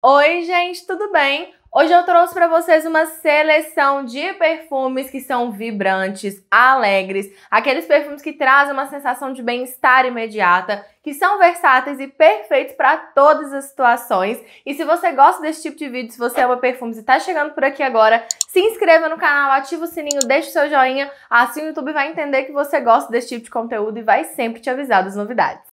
Oi, gente, tudo bem? Hoje eu trouxe para vocês uma seleção de perfumes que são vibrantes, alegres, aqueles perfumes que trazem uma sensação de bem-estar imediata, que são versáteis e perfeitos para todas as situações. E se você gosta desse tipo de vídeo, se você ama perfumes e está chegando por aqui agora, se inscreva no canal, ativa o sininho, deixa o seu joinha, assim o YouTube vai entender que você gosta desse tipo de conteúdo e vai sempre te avisar das novidades.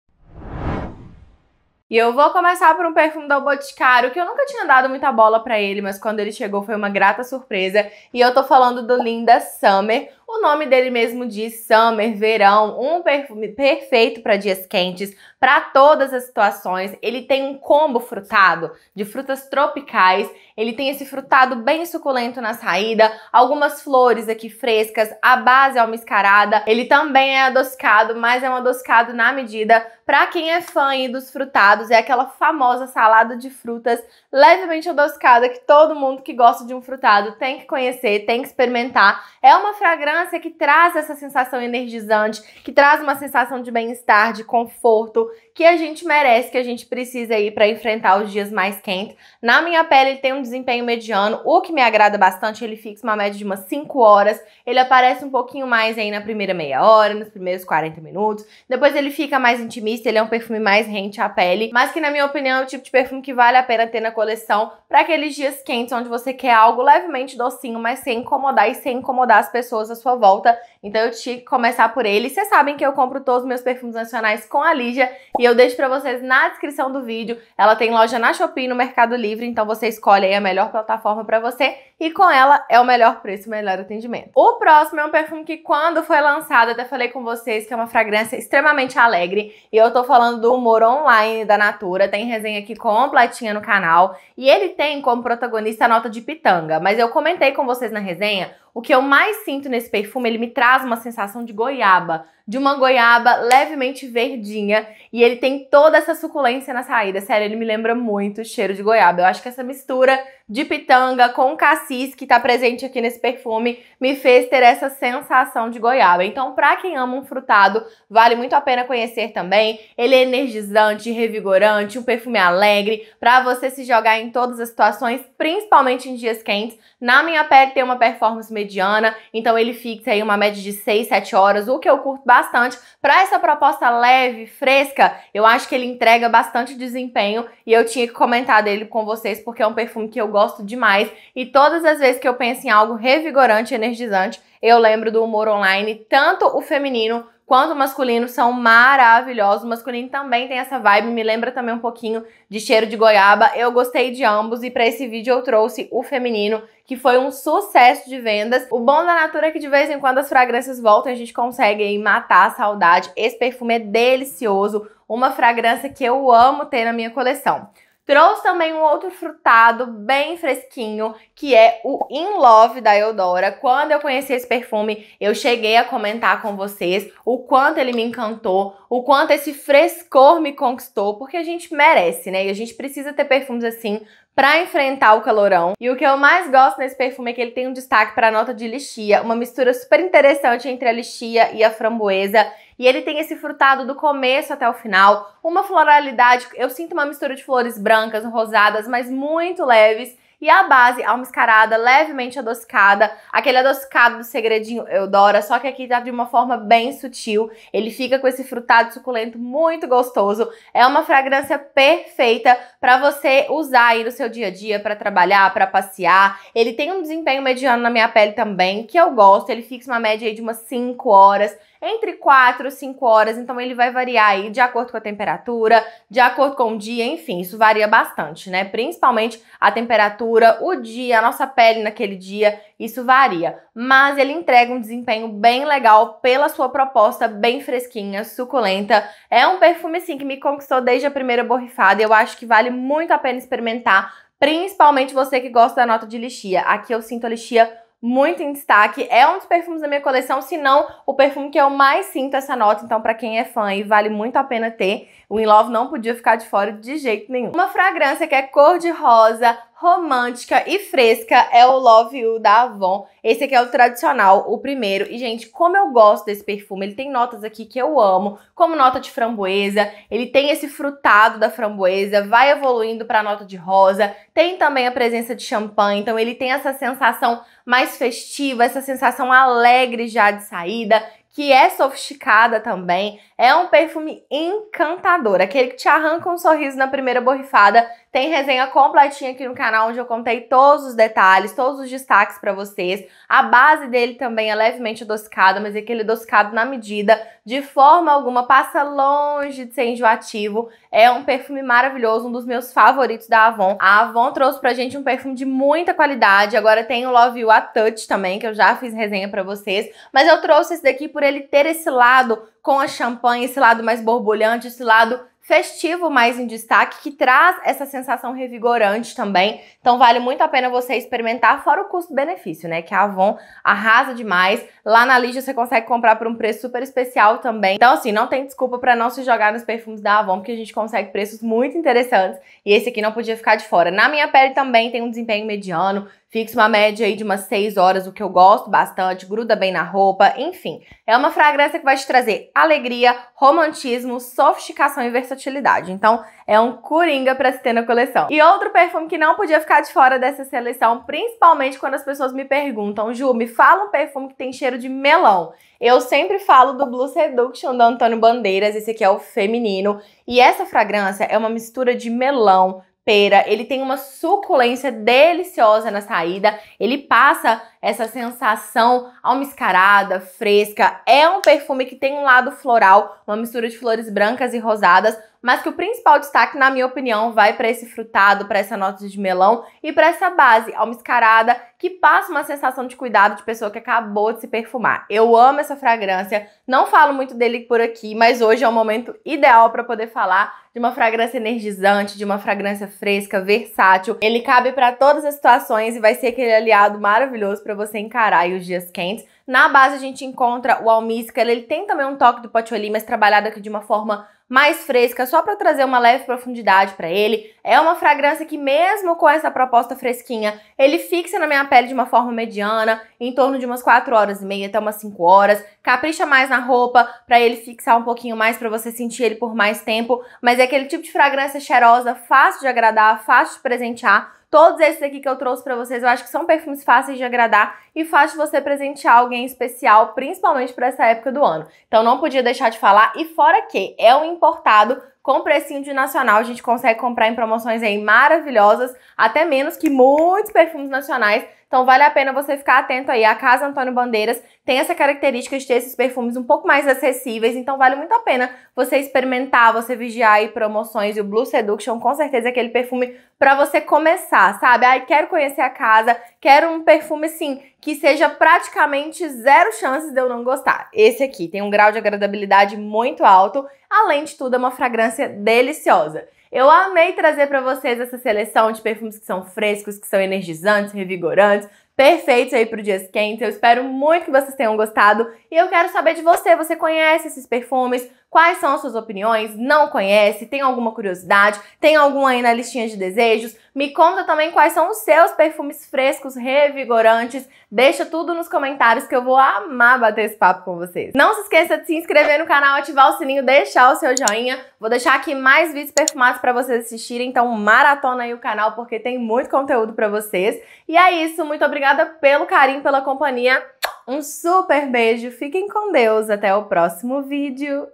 E eu vou começar por um perfume da Boticário, que eu nunca tinha dado muita bola para ele, mas quando ele chegou foi uma grata surpresa. E eu tô falando do Linda Summer, o nome dele mesmo diz Summer, verão, um perfume perfeito para dias quentes, para todas as situações. Ele tem um combo frutado de frutas tropicais, ele tem esse frutado bem suculento na saída, algumas flores aqui frescas, a base é almiscarada. Ele também é adocicado, mas é um adocicado na medida para quem é fã dos frutados, é aquela famosa salada de frutas levemente adocicada que todo mundo que gosta de um frutado tem que conhecer, tem que experimentar. É uma fragrância fragrância que traz essa sensação energizante, que traz uma sensação de bem-estar, de conforto, que a gente merece, que a gente precisa aí para enfrentar os dias mais quentes. Na minha pele ele tem um desempenho mediano, o que me agrada bastante, ele fixa uma média de umas 5 horas, ele aparece um pouquinho mais aí na primeira meia hora, nos primeiros 40 minutos, depois ele fica mais intimista, ele é um perfume mais rente à pele, mas que na minha opinião é o tipo de perfume que vale a pena ter na coleção para aqueles dias quentes onde você quer algo levemente docinho, mas sem incomodar e sem incomodar as pessoas à sua volta. Então eu tinha que começar por ele. Vocês sabem que eu compro todos os meus perfumes nacionais com a Lígia e eu deixo pra vocês na descrição do vídeo. Ela tem loja na Shopee no Mercado Livre, então você escolhe aí a melhor plataforma para você. E com ela é o melhor preço, o melhor atendimento. O próximo é um perfume que quando foi lançado, até falei com vocês que é uma fragrância extremamente alegre. E eu tô falando do Humor Online da Natura. Tem resenha aqui completinha no canal. E ele tem como protagonista a nota de pitanga. Mas eu comentei com vocês na resenha o que eu mais sinto nesse perfume, ele me traz uma sensação de goiaba, de uma goiaba levemente verdinha, e ele tem toda essa suculência na saída. Sério, ele me lembra muito o cheiro de goiaba. Eu acho que essa mistura de pitanga com cassis, que está presente aqui nesse perfume, me fez ter essa sensação de goiaba. Então, para quem ama um frutado, vale muito a pena conhecer também. Ele é energizante, revigorante, um perfume alegre, para você se jogar em todas as situações, principalmente em dias quentes. Na minha pele tem uma performance mediana, então ele fixa aí uma média de 6, 7 horas, o que eu curto bastante. Para essa proposta leve, fresca, eu acho que ele entrega bastante desempenho e eu tinha que comentar dele com vocês porque é um perfume que eu gosto gosto demais e todas as vezes que eu penso em algo revigorante e energizante, eu lembro do humor online, tanto o feminino quanto o masculino são maravilhosos. O masculino também tem essa vibe, me lembra também um pouquinho de cheiro de goiaba. Eu gostei de ambos e para esse vídeo eu trouxe o feminino, que foi um sucesso de vendas. O bom da Natura é que de vez em quando as fragrâncias voltam e a gente consegue aí, matar a saudade. Esse perfume é delicioso, uma fragrância que eu amo ter na minha coleção. Trouxe também um outro frutado bem fresquinho, que é o In Love da Eudora. Quando eu conheci esse perfume, eu cheguei a comentar com vocês o quanto ele me encantou, o quanto esse frescor me conquistou, porque a gente merece, né? E a gente precisa ter perfumes assim para enfrentar o calorão. E o que eu mais gosto nesse perfume é que ele tem um destaque para a nota de lixia, uma mistura super interessante entre a lixia e a framboesa. E ele tem esse frutado do começo até o final, uma floralidade, eu sinto uma mistura de flores brancas, rosadas, mas muito leves. E a base almiscarada, levemente adocicada, aquele adocicado do segredinho Eudora, só que aqui tá de uma forma bem sutil. Ele fica com esse frutado suculento muito gostoso. É uma fragrância perfeita para você usar aí no seu dia a dia, para trabalhar, para passear. Ele tem um desempenho mediano na minha pele também, que eu gosto. Ele fixa uma média aí de umas 5 horas entre 4 e 5 horas, então ele vai variar aí de acordo com a temperatura, de acordo com o dia, enfim, isso varia bastante, né? Principalmente a temperatura, o dia, a nossa pele naquele dia, isso varia. Mas ele entrega um desempenho bem legal pela sua proposta bem fresquinha, suculenta. É um perfume assim que me conquistou desde a primeira borrifada e eu acho que vale muito a pena experimentar, principalmente você que gosta da nota de lixia. Aqui eu sinto a lixia muito em destaque. É um dos perfumes da minha coleção, se não o perfume que eu mais sinto essa nota. Então, para quem é fã, e vale muito a pena ter. O In Love não podia ficar de fora de jeito nenhum. Uma fragrância que é cor de rosa, romântica e fresca é o Love You da Avon. Esse aqui é o tradicional, o primeiro. E, gente, como eu gosto desse perfume, ele tem notas aqui que eu amo, como nota de framboesa, ele tem esse frutado da framboesa, vai evoluindo para nota de rosa, tem também a presença de champanhe, então ele tem essa sensação mais festiva, essa sensação alegre já de saída que é sofisticada também. É um perfume encantador, aquele que te arranca um sorriso na primeira borrifada tem resenha completinha aqui no canal, onde eu contei todos os detalhes, todos os destaques para vocês. A base dele também é levemente adocicada, mas é aquele é adocicado na medida. De forma alguma, passa longe de ser enjoativo. É um perfume maravilhoso, um dos meus favoritos da Avon. A Avon trouxe pra gente um perfume de muita qualidade. Agora tem o Love You A Touch também, que eu já fiz resenha para vocês. Mas eu trouxe esse daqui por ele ter esse lado com a champanhe, esse lado mais borbulhante, esse lado festivo mais em destaque, que traz essa sensação revigorante também. Então vale muito a pena você experimentar, fora o custo-benefício, né? Que a Avon arrasa demais. Lá na Lígia você consegue comprar por um preço super especial também. Então assim, não tem desculpa para não se jogar nos perfumes da Avon, porque a gente consegue preços muito interessantes. E esse aqui não podia ficar de fora. Na minha pele também tem um desempenho mediano, Fixe uma média aí de umas 6 horas, o que eu gosto bastante, gruda bem na roupa, enfim. É uma fragrância que vai te trazer alegria, romantismo, sofisticação e versatilidade. Então, é um coringa para se ter na coleção. E outro perfume que não podia ficar de fora dessa seleção, principalmente quando as pessoas me perguntam, Ju, me fala um perfume que tem cheiro de melão. Eu sempre falo do Blue Seduction do Antônio Bandeiras, esse aqui é o feminino. E essa fragrância é uma mistura de melão pera, ele tem uma suculência deliciosa na saída, ele passa essa sensação almiscarada, fresca. É um perfume que tem um lado floral, uma mistura de flores brancas e rosadas, mas que o principal destaque, na minha opinião, vai para esse frutado, para essa nota de melão e para essa base almiscarada que passa uma sensação de cuidado de pessoa que acabou de se perfumar. Eu amo essa fragrância, não falo muito dele por aqui, mas hoje é o momento ideal para poder falar de uma fragrância energizante, de uma fragrância fresca, versátil. Ele cabe para todas as situações e vai ser aquele aliado maravilhoso para para você encarar os dias quentes. Na base a gente encontra o almíscar, ele tem também um toque do patchouli, mas trabalhado aqui de uma forma mais fresca, só para trazer uma leve profundidade para ele. É uma fragrância que mesmo com essa proposta fresquinha, ele fixa na minha pele de uma forma mediana, em torno de umas 4 horas e meia até umas 5 horas. Capricha mais na roupa para ele fixar um pouquinho mais para você sentir ele por mais tempo, mas é aquele tipo de fragrância cheirosa, fácil de agradar, fácil de presentear Todos esses aqui que eu trouxe para vocês, eu acho que são perfumes fáceis de agradar e fácil você presentear alguém especial, principalmente para essa época do ano. Então não podia deixar de falar. E fora que é um importado com precinho de nacional, a gente consegue comprar em promoções aí maravilhosas, até menos que muitos perfumes nacionais então vale a pena você ficar atento aí. A Casa Antônio Bandeiras tem essa característica de ter esses perfumes um pouco mais acessíveis, então vale muito a pena você experimentar, você vigiar aí promoções. E o Blue Seduction com certeza é aquele perfume para você começar, sabe? Ai, quero conhecer a casa, quero um perfume assim que seja praticamente zero chances de eu não gostar. Esse aqui tem um grau de agradabilidade muito alto, além de tudo é uma fragrância deliciosa. Eu amei trazer para vocês essa seleção de perfumes que são frescos, que são energizantes, revigorantes, perfeitos aí para dias quentes. Eu espero muito que vocês tenham gostado e eu quero saber de você. Você conhece esses perfumes? Quais são as suas opiniões? Não conhece? Tem alguma curiosidade? Tem algum aí na listinha de desejos? Me conta também quais são os seus perfumes frescos, revigorantes. Deixa tudo nos comentários que eu vou amar bater esse papo com vocês. Não se esqueça de se inscrever no canal, ativar o sininho, deixar o seu joinha. Vou deixar aqui mais vídeos perfumados para vocês assistirem, então maratona aí o canal porque tem muito conteúdo para vocês. E é isso, muito obrigada pelo carinho, pela companhia. Um super beijo, fiquem com Deus, até o próximo vídeo.